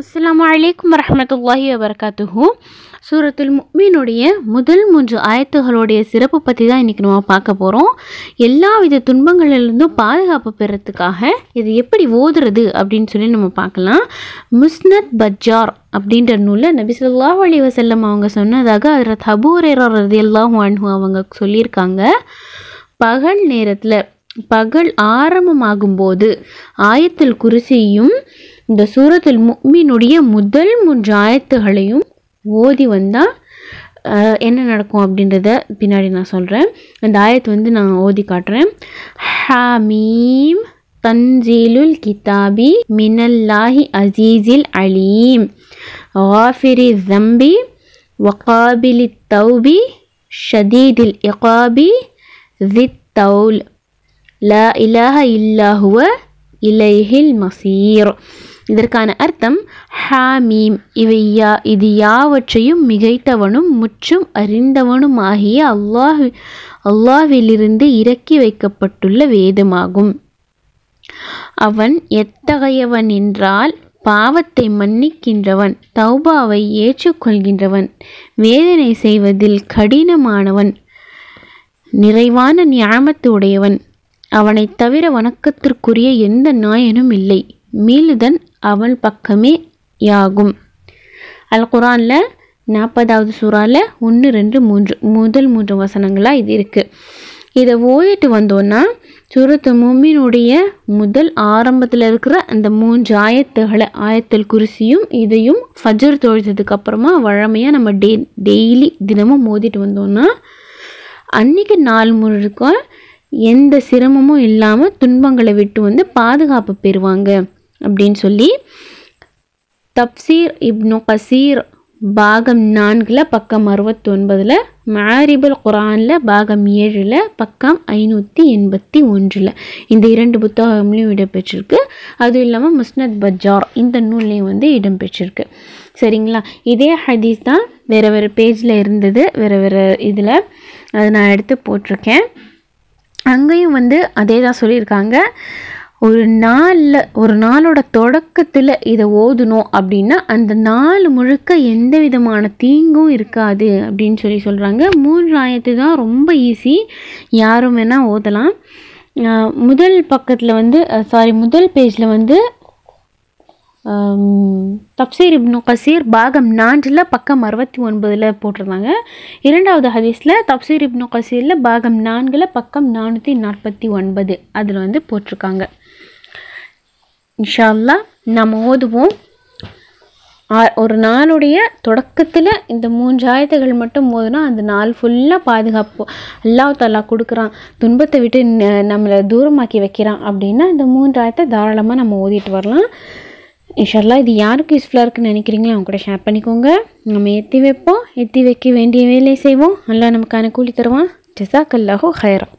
அஸ்லாம் வலைக்கம் வரமத்துல்லாஹி வபர்காத்துஹூ சூரத்துல் முக்மீனுடைய முதல் மூன்று ஆயத்துகளுடைய சிறப்பு பற்றி தான் இன்றைக்கி நம்ம பார்க்க போகிறோம் எல்லா வித துன்பங்களிலிருந்தும் பாதுகாப்பு பெறத்துக்காக இது எப்படி ஓதுறது அப்படின்னு சொல்லி நம்ம பார்க்கலாம் முஸ்னத் பஜார் அப்படின்ற நூலில் நபி சொல்லா அலி வசல்லம் அவங்க சொன்னதாக அதில் தபூரேரர் ரதி எல்லாம் அவங்க சொல்லியிருக்காங்க பகல் நேரத்தில் பகல் ஆரம்பமாகும்போது ஆயத்தில் குருசியும் இந்த சூரத்தில் முக்மீனுடைய முதல் மூன்று ஆயத்துகளையும் ஓதி வந்தால் என்ன நடக்கும் அப்படின்றத பின்னாடி நான் சொல்கிறேன் அந்த ஆயத்தை வந்து நான் ஓதி காட்டுறேன் ஹமீம் தன்சீலுல் கிதாபி மினல்லாஹி அசீசில் அலீம் ஆஃபிரி ஜம்பி வகாபிலி தௌபி ஷதீதில் இகாபி ஜித் தௌல் ல இலஹ இல்லாஹுவ இலைஹில் மசீர் இதற்கான அர்த்தம் ஹாமீம் இவை யா இது யாவற்றையும் மிகைத்தவனும் முற்றும் அறிந்தவனும் ஆகிய அல்லாஹ் அல்லாவிலிருந்து இறக்கி வைக்கப்பட்டுள்ள வேதமாகும் அவன் எத்தகையவன் என்றால் பாவத்தை மன்னிக்கின்றவன் தௌபாவை ஏற்றுக்கொள்கின்றவன் வேதனை செய்வதில் கடினமானவன் நிறைவான ஞாபத்து உடையவன் அவனை தவிர வணக்கத்திற்குரிய எந்த நாயனும் இல்லை மீளுதன் அவள் பக்கமே யாகும் அல் குரானில் நாற்பதாவது சூறாவில் ஒன்று ரெண்டு மூன்று முதல் மூன்று வசனங்களாக இது இருக்குது இதை ஓயிட்டு வந்தோன்னா சூரத்து மூமினுடைய முதல் ஆரம்பத்தில் இருக்கிற அந்த மூன்று ஆயத்துகளை ஆயத்தல் குருசியும் இதையும் ஃபஜர் தொழுத்ததுக்கு அப்புறமா வழமையாக நம்ம டே டெய்லி தினமும் மோதிட்டு வந்தோன்னா அன்றைக்கி நாள் முழுக்க எந்த சிரமமும் இல்லாமல் துன்பங்களை விட்டு வந்து பாதுகாப்பு பெறுவாங்க அப்படின்னு சொல்லி தப்சீர் இப்னு கசீர் பாகம் நான்கில் பக்கம் அறுபத்தொன்பதில் மாரிபுல் குரானில் பாகம் ஏழில் பக்கம் ஐநூற்றி எண்பத்தி ஒன்றில் இந்த இரண்டு புத்தகங்களையும் இடம்பெற்றிருக்கு அதுவும் இல்லாமல் முஸ்னத் பஜார் இந்த நூல்லையும் வந்து இடம்பெற்றிருக்கு சரிங்களா இதே ஹதீஸ் தான் வேறு வேறு பேஜில் இருந்தது வேறு வேறு இதில் அதை நான் எடுத்து போட்டிருக்கேன் அங்கேயும் வந்து அதே தான் சொல்லியிருக்காங்க ஒரு நாளில் ஒரு நாளோட தொடக்கத்தில் இதை ஓதணும் அப்படின்னா அந்த நாள் முழுக்க எந்த விதமான தீங்கும் இருக்காது அப்படின்னு சொல்லி சொல்கிறாங்க மூன்றாயத்து தான் ரொம்ப ஈஸி யாரும் வேணால் ஓதலாம் முதல் பக்கத்தில் வந்து சாரி முதல் பேஜில் வந்து தப்சீர் இப்னு கசீர் பாகம் நான்கில் பக்கம் அறுபத்தி ஒன்பதில் போட்டிருந்தாங்க இரண்டாவது ஹதீஸில் தப்சீர் இப்னு கசீரில் பாகம் நான்கில் பக்கம் நானூற்றி நாற்பத்தி ஒன்பது அதில் வந்து போட்டிருக்காங்க இன்ஷால்லா நம்ம ஓதுவோம் ஒரு நாளுடைய தொடக்கத்தில் இந்த மூன்று ஆயத்துகள் மட்டும் போதுனா அந்த நாள் ஃபுல்லாக பாதுகாப்பு அல்லாஹ் தாலா கொடுக்குறான் துன்பத்தை விட்டு நம்மளை தூரமாக்கி வைக்கிறான் அப்படின்னா இந்த மூன்று ஆயத்தை தாராளமாக நம்ம ஓதிட்டு வரலாம் இன்ஷால்லா இது யாருக்கு யூஸ்ஃபுல்லாக இருக்குன்னு நினைக்கிறீங்களோ அவங்க கூட ஷேர் பண்ணிக்கோங்க நம்ம எத்தி வைப்போம் எத்தி வைக்க வேண்டிய வேலையை செய்வோம் நல்லா நமக்கான கூலி தருவான் ஜசாக் அல்லாஹோ